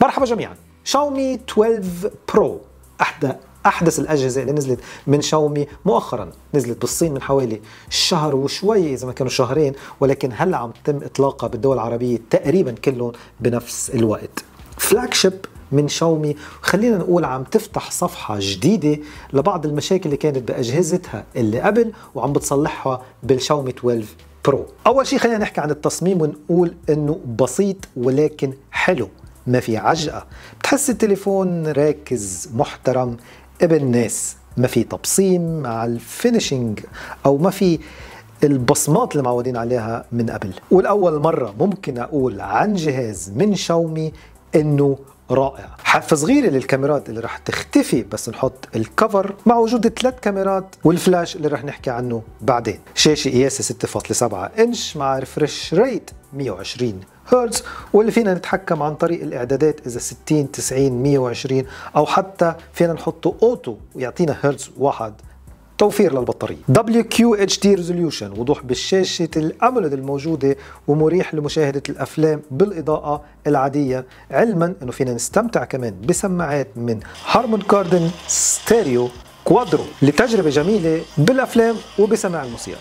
مرحبا جميعا شاومي 12 برو احدى احدث الاجهزه اللي نزلت من شاومي مؤخرا نزلت بالصين من حوالي شهر وشوي اذا ما كانوا شهرين ولكن هلا عم تم اطلاقها بالدول العربيه تقريبا كلهم بنفس الوقت فلاج شيب من شاومي خلينا نقول عم تفتح صفحة جديدة لبعض المشاكل اللي كانت بأجهزتها اللي قبل وعم بتصلحها بالشاومي 12 برو أول شيء خلينا نحكي عن التصميم ونقول إنه بسيط ولكن حلو ما في عجقه بتحس التليفون راكز محترم ابن ناس ما في تبصيم على الفينشينج او ما في البصمات اللي معودين عليها من قبل والاول مره ممكن اقول عن جهاز من شاومي انه رائع حفه صغيره للكاميرات اللي رح تختفي بس نحط الكفر مع وجود ثلاث كاميرات والفلاش اللي رح نحكي عنه بعدين شاشه قياسة 6.7 انش مع ريفرش ريت 120 هرتز واللي فينا نتحكم عن طريق الاعدادات اذا 60 90 120 او حتى فينا نحطه اوتو ويعطينا هرتز واحد توفير للبطارية WQHD Resolution وضوح بالشاشة الأمولد الموجودة ومريح لمشاهدة الأفلام بالإضاءة العادية علما أنه فينا نستمتع كمان بسماعات من هارمون كاردن ستيريو كوادرو لتجربة جميلة بالأفلام وبسماع الموسيقى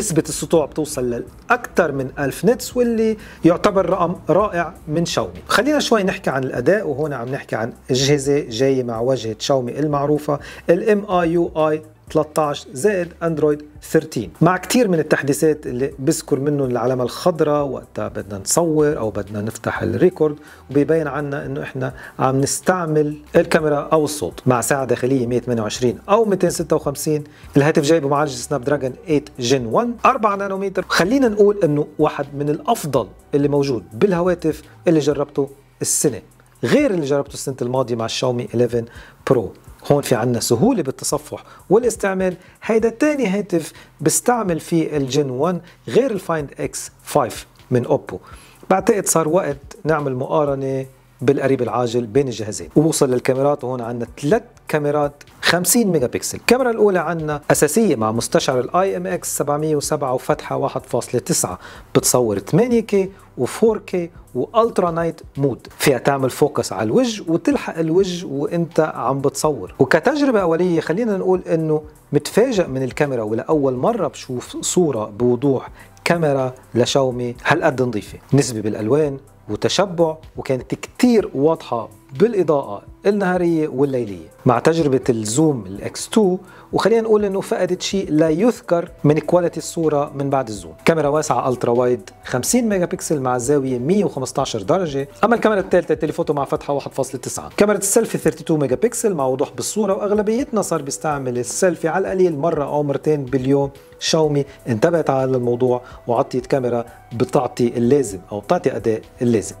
نسبة السطوع بتوصل لأكثر من 1000 نتس واللي يعتبر رقم رائع من شاومي خلينا شوي نحكي عن الأداء وهنا عم نحكي عن أجهزة جاية مع واجهة شاومي المعروفة الـ MIUI 13 زائد اندرويد 13 مع كثير من التحديثات اللي بذكر منهم العلامه الخضراء وقتها بدنا نصور او بدنا نفتح الريكورد وبيبين عنا انه احنا عم نستعمل الكاميرا او الصوت مع ساعه داخليه 128 او 256 الهاتف جاي بمعالج سناب دراجون 8 جن 1 4 نانومتر خلينا نقول انه واحد من الافضل اللي موجود بالهواتف اللي جربته السنه غير اللي جربته السنه الماضيه مع الشاومي 11 برو هون في عندنا سهوله بالتصفح والاستعمال هيدا تاني هاتف بستعمل فيه الجن 1 غير الفايند اكس 5 من اوبو بعتقد صار وقت نعمل مقارنه بالقريب العاجل بين الجهازين ووصل للكاميرات وهون عندنا ثلاث كاميرات 50 ميجا بكسل الكاميرا الاولى عندنا اساسيه مع مستشعر الاي ام اكس 707 وفتحه 1.9 بتصور 8 كي و 4 كي والترا نايت مود فيها تعمل فوكس على الوجه وتلحق الوجه وانت عم بتصور وكتجربه اوليه خلينا نقول انه متفاجئ من الكاميرا ولاول مره بشوف صوره بوضوح كاميرا لشاومي هالقد نظيفه نسبه بالالوان وتشبع وكانت كتير واضحة بالاضاءه النهاريه والليليه مع تجربه الزوم الاكس 2 وخلينا نقول انه فقدت شيء لا يذكر من كواليتي الصوره من بعد الزوم كاميرا واسعه الترا وايد 50 ميجا بكسل مع زاويه 115 درجه اما الكاميرا الثالثه التليفوتو مع فتحه 1.9 كاميرا السيلفي 32 ميجا بكسل مع وضوح بالصوره واغلبيتنا صار بيستعمل السيلفي على القليل مره او مرتين باليوم شاومي انتبهت على الموضوع وعطيت كاميرا بتعطي اللازم او بتعطي اداء اللازم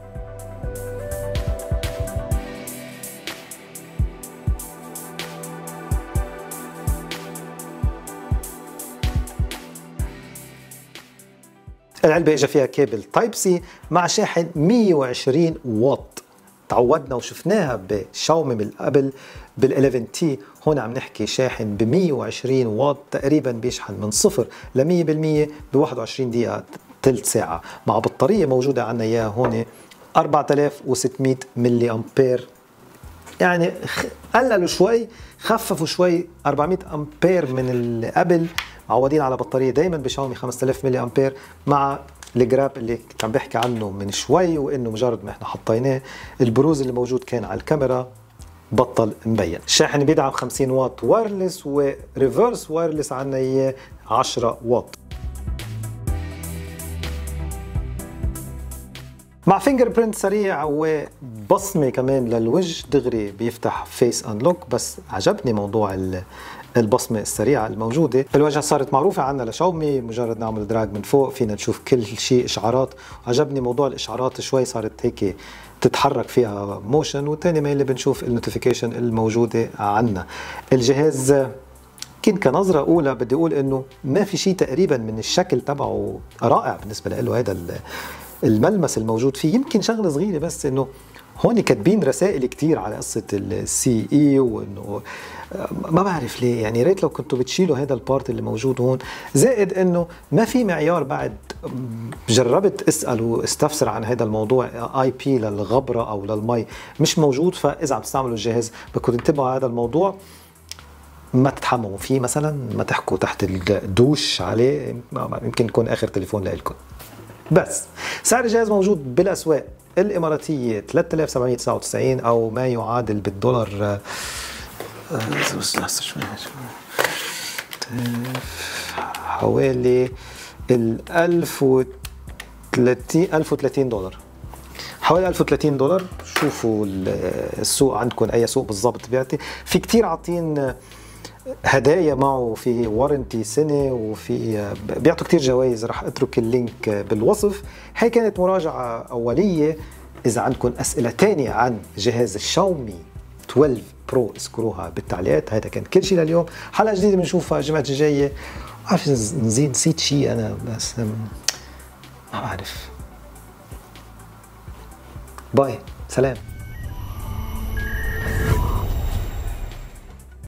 العلبة اجى فيها كيبل تايب سي مع شاحن 120 واط تعودنا وشفناها بشاومي من قبل بال11 تي هون عم نحكي شاحن ب 120 واط تقريبا بيشحن من صفر ل 100% ب 21 دقيقة ثلث ساعة مع بطارية موجودة عندنا اياها هون 4600 ملي امبير يعني قللوا شوي خففوا شوي 400 امبير من اللي قبل معودين على بطاريه دائما بشاومي 5000 ملي امبير مع الجراب اللي كنت عم بحكي عنه من شوي وانه مجرد ما احنا حطيناه البروز اللي موجود كان على الكاميرا بطل مبين الشاحن بيدعم 50 واط وايرلس وريفرس وايرلس عنا اياه 10 واط مع فينجر برنت سريع وبصمه كمان للوجه دغري بيفتح فيس انلوك بس عجبني موضوع البصمه السريعه الموجوده الواجهه صارت معروفه عنا لشاومي مجرد نعمل دراج من فوق فينا نشوف كل شيء اشعارات عجبني موضوع الاشعارات شوي صارت هيك تتحرك فيها موشن والتاني ما اللي بنشوف النوتيفيكيشن الموجوده عنا الجهاز يمكن كنظره اولى بدي اقول انه ما في شيء تقريبا من الشكل تبعه رائع بالنسبه له هذا الملمس الموجود فيه يمكن شغله صغيره بس انه هون كاتبين رسائل كتير على قصه السي اي e وانه آه، ما بعرف ليه يعني ريت لو كنتوا بتشيلوا هذا البارت اللي موجود هون زائد انه ما في معيار بعد جربت اسال واستفسر عن هذا الموضوع اي آه، بي للغبره او للمي مش موجود فاذا عم تستعملوا الجهاز بدكم تنتبهوا على هذا الموضوع ما تتحمموا فيه مثلا ما تحكوا تحت الدوش عليه يمكن يكون اخر تليفون لكم بس سعر الجهاز موجود بالاسواق الإماراتية 3799 أو ما يعادل بالدولار آه، حوالي ال 1030 1030 دولار حوالي 1030 دولار شوفوا السوق عندكم اي سوق بالضبط بيعطي في كثير عاطين هدايا معه في وارنتي سنه وفي بيعطوا كتير جوائز رح اترك اللينك بالوصف هي كانت مراجعه اوليه اذا عندكم اسئله تانية عن جهاز الشاومي 12 برو اذكروها بالتعليقات هذا كان كل شيء لليوم حلقه جديده بنشوفها الجمعه الجايه عارف نزيد نسيت شيء انا بس ما بعرف باي سلام